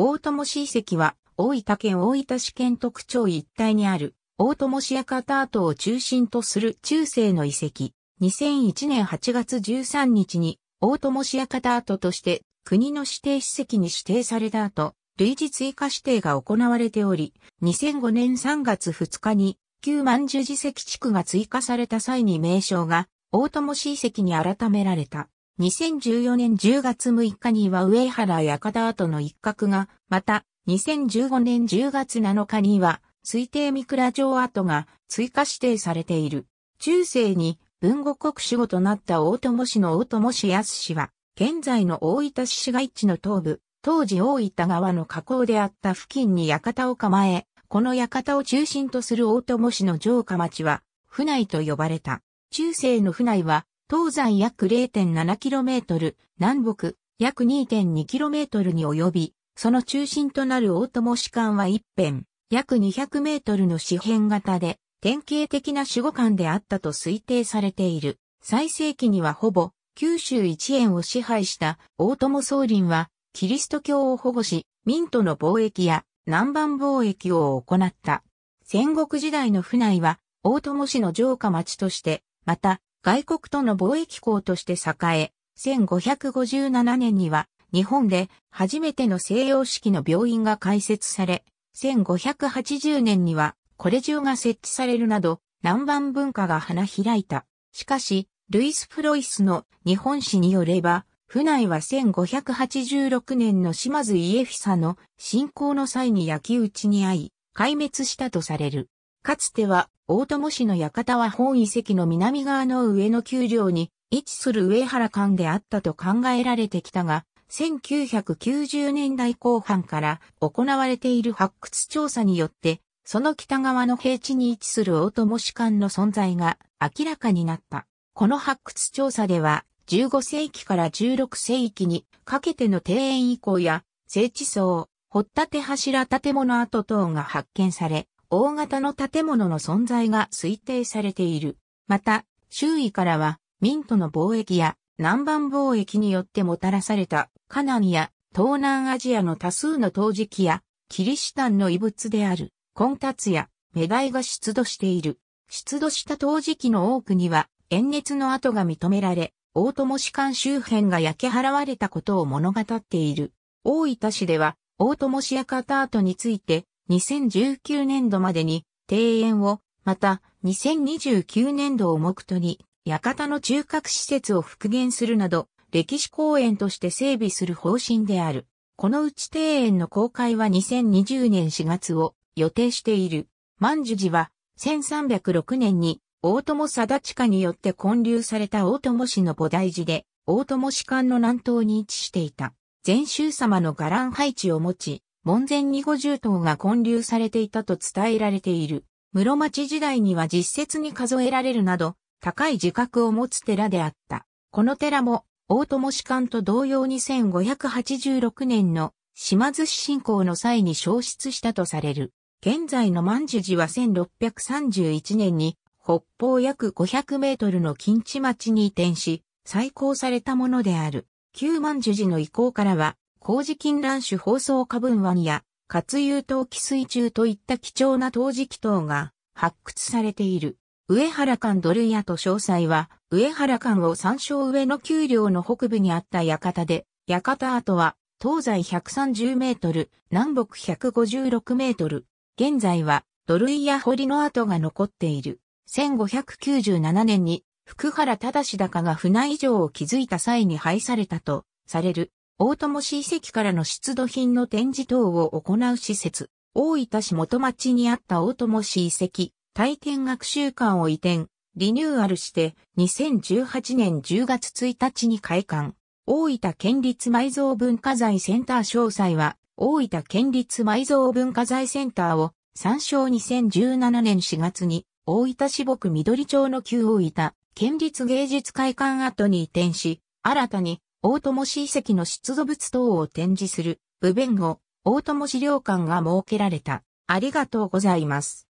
大友市遺跡は、大分県大分市県特徴一帯にある、大友市屋館跡を中心とする中世の遺跡。2001年8月13日に、大友市屋館跡として、国の指定史跡に指定された後、類似追加指定が行われており、2005年3月2日に、旧万十字跡地区が追加された際に名称が、大友市遺跡に改められた。2014年10月6日には上原館跡の一角が、また、2015年10月7日には、推定三倉城跡が追加指定されている。中世に文語国守護となった大友氏の大友氏康氏は、現在の大分市市街地の東部、当時大分川の河口であった付近に館を構え、この館を中心とする大友氏の城下町は、府内と呼ばれた。中世の府内は、東西約 0.7km、南北約 2.2km に及び、その中心となる大友市間は一辺、約 200m の四辺型で、典型的な守護間であったと推定されている。最盛期にはほぼ、九州一円を支配した大友宗林は、キリスト教を保護し、民との貿易や南蛮貿易を行った。戦国時代の府内は、大友氏の城下町として、また、外国との貿易港として栄え、1557年には日本で初めての西洋式の病院が開設され、1580年にはこれ中が設置されるなど、南蛮文化が花開いた。しかし、ルイス・フロイスの日本史によれば、府内は1586年の島津家久の侵攻の際に焼き討ちに遭い、壊滅したとされる。かつては、大友氏の館は本遺跡の南側の上の丘陵に位置する上原館であったと考えられてきたが、1990年代後半から行われている発掘調査によって、その北側の平地に位置する大友市館の存在が明らかになった。この発掘調査では、15世紀から16世紀にかけての庭園遺構や、聖地層、掘っ立柱建物跡等が発見され、大型の建物の存在が推定されている。また、周囲からは、ミントの貿易や南蛮貿易によってもたらされたカナンや東南アジアの多数の陶磁器やキリシタンの遺物であるコンタツやメダイが出土している。出土した陶磁器の多くには炎熱の跡が認められ、大友市間周辺が焼け払われたことを物語っている。大分市では大友市焼跡跡について2019年度までに庭園を、また2029年度を目途に、館の中核施設を復元するなど、歴史公園として整備する方針である。このうち庭園の公開は2020年4月を予定している。万寿寺は1306年に大友貞親によって建立された大友市の菩提寺で大友市間の南東に位置していた。禅宗様の伽藍配置を持ち、門前に五十頭が建立されていたと伝えられている。室町時代には実説に数えられるなど、高い自覚を持つ寺であった。この寺も、大友士官と同様に1586年の島津市信仰の際に消失したとされる。現在の万寿寺は1631年に北方約500メートルの近地町に移転し、再興されたものである。旧万寿寺の遺構からは、工事金断種放送花分湾や、活有陶器水中といった貴重な陶磁器等が発掘されている。上原館ドルヤと詳細は、上原館を参照上の丘陵の北部にあった館で、館跡は、東西130メートル、南北156メートル。現在は、土イや堀の跡が残っている。1597年に、福原忠高が船以上を築いた際に廃されたと、される。大友市遺跡からの出土品の展示等を行う施設、大分市元町にあった大友市遺跡、体験学習館を移転、リニューアルして2018年10月1日に開館。大分県立埋蔵文化財センター詳細は、大分県立埋蔵文化財センターを参照2017年4月に大分市北緑町の旧大分県立芸術会館跡に移転し、新たに大友氏遺跡の出土物等を展示する、部弁後、大友資料館が設けられた。ありがとうございます。